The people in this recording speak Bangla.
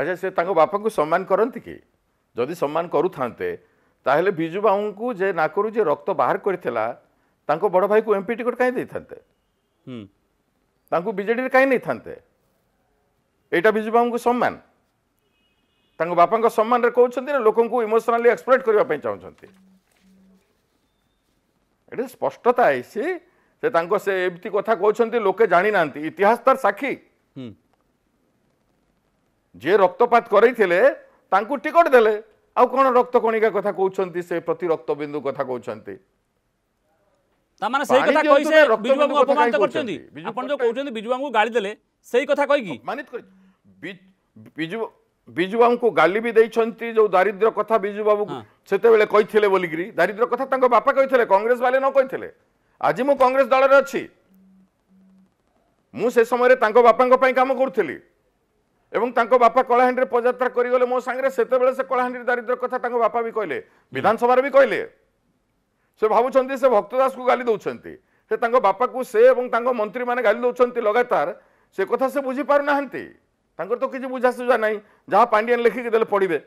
ଆଚ୍ଛା ସେ ତାଙ୍କ ବାପାଙ୍କୁ ସମ୍ମାନ କରନ୍ତି କି ଯଦି ସମ୍ମାନ କରୁଥାନ୍ତେ ତାହେଲେ ବିଜୁ ବାବୁଙ୍କୁ ଯେ ନାକରୁ ଯେ ରକ୍ତ ବାହାର କରିଥିଲା ତାଙ୍କ ବଡ଼ ଭାଇକୁ ଏମ୍ ପି ଟିକେଟ୍ କାହିଁ ଦେଇଥାନ୍ତେ ତାଙ୍କୁ ବିଜେଡ଼ିରେ କାହିଁ ନେଇଥାନ୍ତେ ଏଇଟା ବିଜୁ ବାବୁଙ୍କୁ ସମ୍ମାନ ତାଙ୍କ ବାପାଙ୍କ ସମ୍ମାନରେ କହୁଛନ୍ତି ନା ଲୋକଙ୍କୁ ଇମୋସନାଲି ଏକ୍ସପ୍ଲେଟ୍ କରିବା ପାଇଁ ଚାହୁଁଛନ୍ତି ଏଠି ସ୍ପଷ୍ଟତା ଆସିଛି ଯେ ତାଙ୍କ ସେ ଏମିତି କଥା କହୁଛନ୍ତି ଲୋକେ ଜାଣିନାହାନ୍ତି ଇତିହାସ ତାର ସାକ୍ଷୀ যে রক্তপাত করেইলে তাঁকু টিকট দেলে আউ কোন রক্তকণিকা কথা কৌছন্তি সে প্রতি রক্তবিন্দু কথা কৌছন্তি তামানে সেই কথা কই সে বিজুবাবু করছন্তি আপন যে কৌছন্তি বিজুবাবু গালি দেলে সেই কথা কই কি মানিত করি বিজু বিজুবাবুকে গালি বি দেইছন্তি যে দারিদ্র কথা বিজুবাবু সেতেবেলে কইথিলে বলিকি দারিদ্র কথা তাঁক বাপা কইথিলে কংগ্রেস বালে ন কইথিলে আজি মু কংগ্রেস দলরে অছি মু সে সময়রে তাঁক বাপাঙ্ক পাই কাম করুথিলি এবং তাঙ্ক বাপা কলাহাণ্ডি পদযাত্রা করে গেলে মো সাংরে সেতবে সে কলাহাণ্ডি দারিদ্র কথা তাঁর বাপা বি কে বিধানসভার বি কে সে ভাবুছেন সে ভক্ত দাসকু গালি দেন সে তাঙ্ক বাপাকু সে এবং তাঁর মন্ত্রী মানে গালি দেন লগাতার সে কথা সে বুঝি পারু না তাঙ্কর তো কিছু বুঝাসুঝা নাই যা পাণ্ডিয়ান লেখিকি দেলে পড়বে